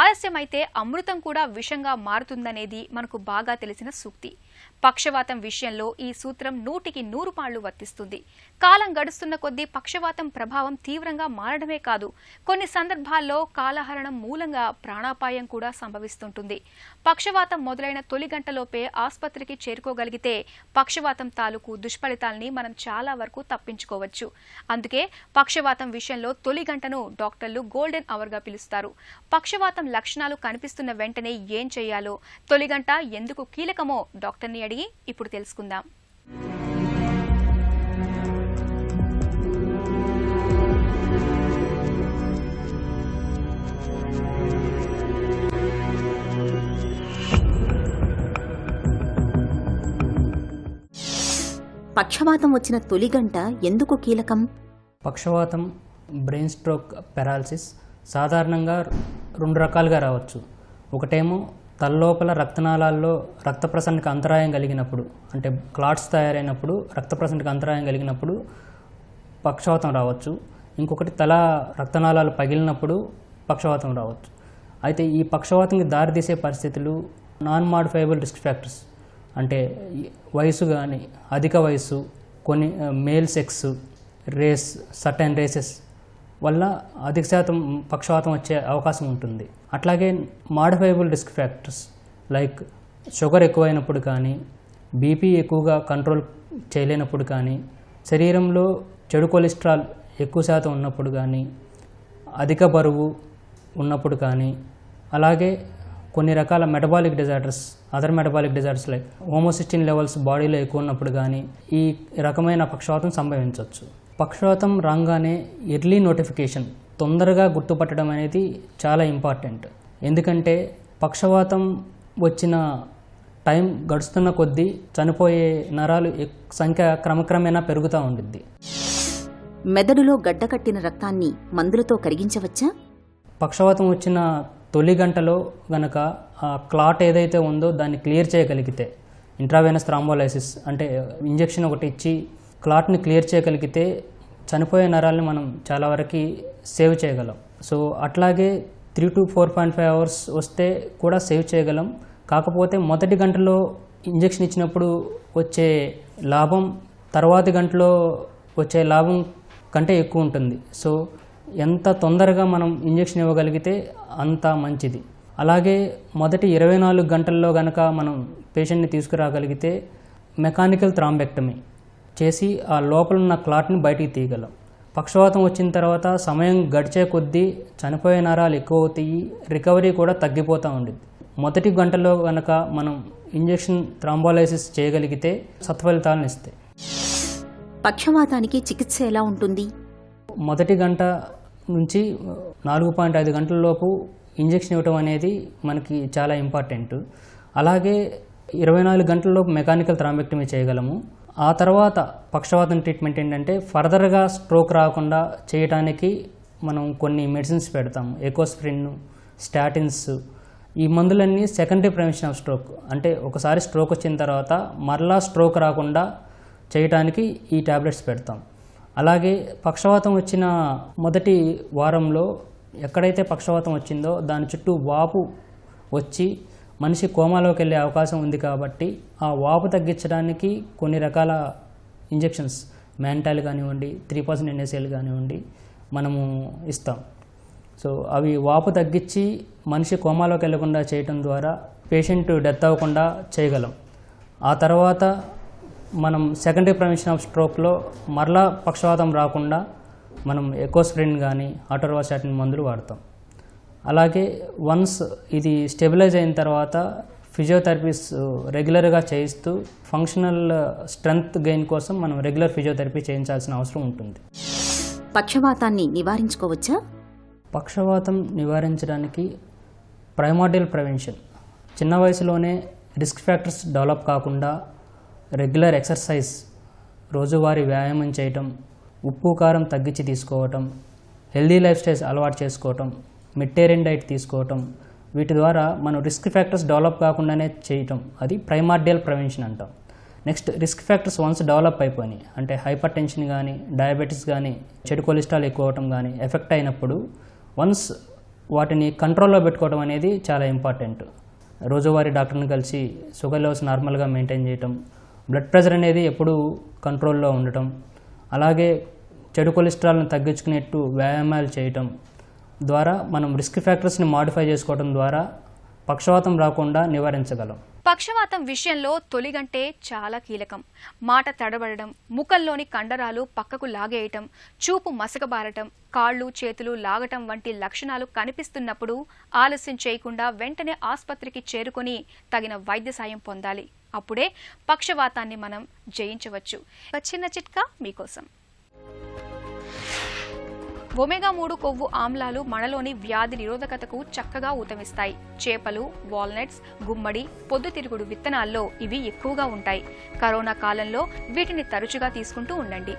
ఆలస్యమైతే అమృతం కూడా విషంగా మారుతుందనేది మనకు బాగా తెలిసిన సూక్తి పక్షవాతం విషయంలో ఈ సూత్రం నూటికి నూరు పాళ్లు వర్తిస్తుంది కాలం గడుస్తున్న కొద్దీ పక్షవాతం ప్రభావం తీవ్రంగా మారడమే కాదు కొన్ని సందర్భాల్లో కాలహరణం మూలంగా ప్రాణాపాయం కూడా సంభవిస్తుంటుంది పక్షవాతం మొదలైన తొలి గంటలోపే ఆసుపత్రికి చేరుకోగలిగితే పక్షవాతం తాలూకు దుష్ఫలితాల్ని మనం చాలా వరకు తప్పించుకోవచ్చు అందుకే పక్షవాతం విషయంలో తొలి గంటను డాక్టర్లు గోల్డెన్ అవర్గా పిలుస్తారు పక్షవాతం లక్షణాలు కనిపిస్తున్న వెంటనే ఏం చేయాలో తొలి గంట ఎందుకు కీలకమో డాక్టర్ గారిని అడిగి ఇప్పుడు తెలుసుకుందాం పక్షవాతం వచ్చిన తొలి గంట ఎందుకు కీలకం పక్షవాతం బ్రెయిన్ స్ట్రోక్ పెరాలసిస్ సాధారణంగా రెండు రకాలుగా రావచ్చు ఒకటేమో తల్లోపల రక్తనాళాల్లో రక్త ప్రసరణకు అంతరాయం కలిగినప్పుడు అంటే క్లాట్స్ తయారైనప్పుడు రక్త ప్రసరణకు అంతరాయం కలిగినప్పుడు పక్షవాతం రావచ్చు ఇంకొకటి తల రక్తనాళాలు పగిలినప్పుడు పక్షవాతం రావచ్చు అయితే ఈ పక్షవాతంకి దారితీసే పరిస్థితులు నాన్ మాడిఫైబుల్ రిస్క్ ఫ్యాక్టర్స్ అంటే వయసు కానీ అధిక వయసు కొన్ని male sex race certain races వల్ల అధిక శాతం పక్షవాతం వచ్చే అవకాశం ఉంటుంది అట్లాగే modifiable risk factors like sugar ఎక్కువైనప్పుడు కానీ బీపీ ఎక్కువగా కంట్రోల్ చేయలేనప్పుడు కానీ శరీరంలో చెడు కొలెస్ట్రాల్ ఎక్కువ శాతం ఉన్నప్పుడు కానీ అధిక బరువు ఉన్నప్పుడు కానీ అలాగే కొన్ని రకాల metabolic disorders other metabolic disorders like homocysteine levels బాడీలో ఎక్కువ ఉన్నప్పుడు కానీ ఈ రకమైన పక్షవాతం సంభవించవచ్చు పక్షవాతం రాగానే ఎర్లీ నోటిఫికేషన్ తొందరగా గుర్తుపట్టడం అనేది చాలా ఇంపార్టెంట్ ఎందుకంటే పక్షవాతం వచ్చిన టైం గడుస్తున్న కొద్దీ చనిపోయే నరాలు సంఖ్య క్రమక్రమేణా పెరుగుతూ ఉండిద్ది మెదడులో గడ్డకట్టిన రక్తాన్ని మందులతో కరిగించవచ్చా పక్షవాతం వచ్చిన తొలి గంటలో గనక ఆ క్లాట్ ఏదైతే ఉందో దాన్ని క్లియర్ చేయగలిగితే ఇంట్రావెనస్ థ్రాంబోలైసిస్ అంటే ఇంజెక్షన్ ఒకటి ఇచ్చి క్లాట్ని క్లియర్ చేయగలిగితే చనిపోయే నరాలని మనం చాలా వరకు సేవ్ చేయగలం సో అట్లాగే three to four point five hours వస్తే కూడా సేవ్ చేయగలం కాకపోతే మొదటి గంటలో ఇంజెక్షన్ ఇచ్చినప్పుడు వచ్చే లాభం తర్వాతి గంటలో వచ్చే లాభం కంటే ఎక్కువ ఉంటుంది సో ఎంత తొందరగా మనం ఇంజెక్షన్ ఇవ్వగలిగితే అంత మంచిది అలాగే మొదటి ఇరవై నాలుగు గంటల్లో కనుక మనం పేషెంట్ని తీసుకురాగలిగితే మెకానికల్ థ్రాంబెక్టమీ చేసి ఆ లోపల ఉన్న క్లాట్ని బయటికి తీయగలం పక్షవాతం వచ్చిన తర్వాత సమయం గడిచే కొద్దీ చనిపోయే నరాలు ఎక్కువ అవుతాయి రికవరీ కూడా తగ్గిపోతూ ఉండేది మొదటి గంటలో కనుక మనం ఇంజెక్షన్ థ్రాంబాలైసిస్ చేయగలిగితే సత్ఫలితాలను ఇస్తాయి పక్షవాతానికి చికిత్స ఎలా ఉంటుంది మొదటి గంట నుంచి నాలుగు పాయింట్ ఐదు గంటల లోపు ఇంజెక్షన్ ఇవ్వటం అనేది మనకి చాలా ఇంపార్టెంట్ అలాగే ఇరవై నాలుగు లోపు మెకానికల్ థ్రాంబెక్టమీ చేయగలము ఆ తర్వాత పక్షవాతం ట్రీట్మెంట్ ఏంటంటే ఫర్దర్గా స్ట్రోక్ రాకుండా చేయడానికి మనం కొన్ని మెడిసిన్స్ పెడతాము ఎకోస్ప్రిన్ స్టాటిన్స్ ఈ మందులన్నీ సెకండరీ ప్రివెన్షన్ ఆఫ్ స్ట్రోక్ అంటే ఒకసారి స్ట్రోక్ వచ్చిన తర్వాత మరలా స్ట్రోక్ రాకుండా చేయటానికి ఈ ట్యాబ్లెట్స్ పెడతాం అలాగే పక్షవాతం వచ్చిన మొదటి వారంలో ఎక్కడైతే పక్షవాతం వచ్చిందో దాని చుట్టూ వాపు వచ్చి మనిషి కోమాలోకి వెళ్ళే అవకాశం ఉంది కాబట్టి ఆ వాపు తగ్గించడానికి కొన్ని రకాల ఇంజెక్షన్స్ మ్యాంటాల్ కానివ్వండి త్రీ పర్సెంట్ ఎన్ఎస్ఎల్ కానివ్వండి మనము ఇస్తాం సో అవి వాపు తగ్గించి మనిషి కోమాలోకి వెళ్లకుండా చేయటం ద్వారా పేషెంట్ డెత్ అవ్వకుండా చేయగలం ఆ తర్వాత మనం సెకండరీ ప్రమిషన్ ఆఫ్ స్ట్రోక్లో మరలా పక్షవాతం రాకుండా మనం ఎకోస్ప్రిన్ కానీ ఆటోర్వాసాటిన్ మందులు వాడతాం అలాగే వన్స్ ఇది స్టెబిలైజ్ అయిన తర్వాత ఫిజియోథెరపీస్ రెగ్యులర్గా uh, చేయిస్తూ ఫంక్షనల్ స్ట్రెంగ్త్ గెయిన్ కోసం మనం రెగ్యులర్ ఫిజియోథెరపీ చేయించాల్సిన అవసరం ఉంటుంది పక్షవాతాన్ని నివారించుకోవచ్చా పక్షవాతం నివారించడానికి ప్రైమార్డియల్ ప్రివెన్షన్ చిన్న వయసులోనే రిస్క్ ఫ్యాక్టర్స్ డెవలప్ కాకుండా రెగ్యులర్ ఎక్సర్సైజ్ రోజువారీ వ్యాయామం చేయటం ఉప్పు కారం తగ్గించి తీసుకోవటం హెల్దీ లైఫ్ స్టైల్స్ అలవాటు చేసుకోవటం మెటేరియన్ డైట్ తీసుకోవటం వీటి ద్వారా మనం రిస్క్ ఫ్యాక్టర్స్ డెవలప్ కాకుండానే చేయటం అది ప్రైమార్డియల్ ప్రివెన్షన్ అంటాం next risk factors once develop అయిపోయి అంటే హైపర్ టెన్షన్ కానీ డయాబెటీస్ కానీ చెడు కొలెస్ట్రాల్ ఎక్కువ అవటం కానీ ఎఫెక్ట్ అయినప్పుడు వన్స్ వాటిని కంట్రోల్లో పెట్టుకోవడం అనేది చాలా ఇంపార్టెంట్ రోజువారీ డాక్టర్ని కలిసి షుగర్ లెవెల్స్ నార్మల్గా మెయింటైన్ చేయటం బ్లడ్ ప్రెషర్ అనేది ఎప్పుడూ కంట్రోల్లో ఉండటం అలాగే చెడు కొలెస్ట్రాల్ని తగ్గించుకునేట్టు వ్యాయామాలు చేయటం ద్వారా మనం రిస్క్ ని మాడిఫై చేసుకోవడం ద్వారా పక్షవాతం రాకుండా నివారించగలం పక్షవాతం విషయంలో తొలిగంటే చాలా కీలకం మాట తడబడడం ముఖంలోని కండరాలు పక్కకు లాగేయటం చూపు మసకబారటం కాళ్ళు చేతులు లాగటం వంటి లక్షణాలు కనిపిస్తున్నప్పుడు ఆలస్యం చేయకుండా వెంటనే ఆసుపత్రికి చేరుకొని తగిన వైద్య సాయం పొందాలి అప్పుడే పక్షవాతాన్ని మనం జయించవచ్చు ఒక చిన్న చిట్కా మీకోసం ఒమేగా మూడు కొవ్వు ఆమ్లాలు మనలోని వ్యాధి నిరోధకతకు చక్కగా ఊతమిస్తాయి చేపలు వాల్నట్స్ గుమ్మడి పొద్దుతిరుగుడు విత్తనాల్లో ఇవి ఎక్కువగా ఉంటాయి కరోనా కాలంలో వీటిని తరచుగా తీసుకుంటూ ఉండండి